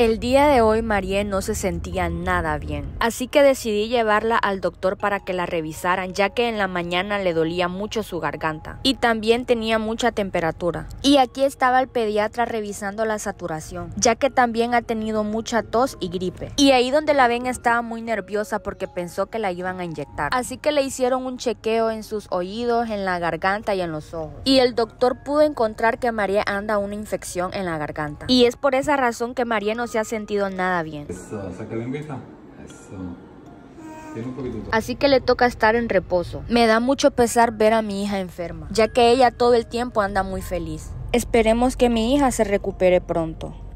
El día de hoy maría no se sentía nada bien, así que decidí llevarla al doctor para que la revisaran, ya que en la mañana le dolía mucho su garganta y también tenía mucha temperatura. Y aquí estaba el pediatra revisando la saturación, ya que también ha tenido mucha tos y gripe. Y ahí donde la ven estaba muy nerviosa porque pensó que la iban a inyectar. Así que le hicieron un chequeo en sus oídos, en la garganta y en los ojos. Y el doctor pudo encontrar que María anda una infección en la garganta. Y es por esa razón que María no se ha sentido nada bien. Así que le toca estar en reposo. Me da mucho pesar ver a mi hija enferma, ya que ella todo el tiempo anda muy feliz. Esperemos que mi hija se recupere pronto.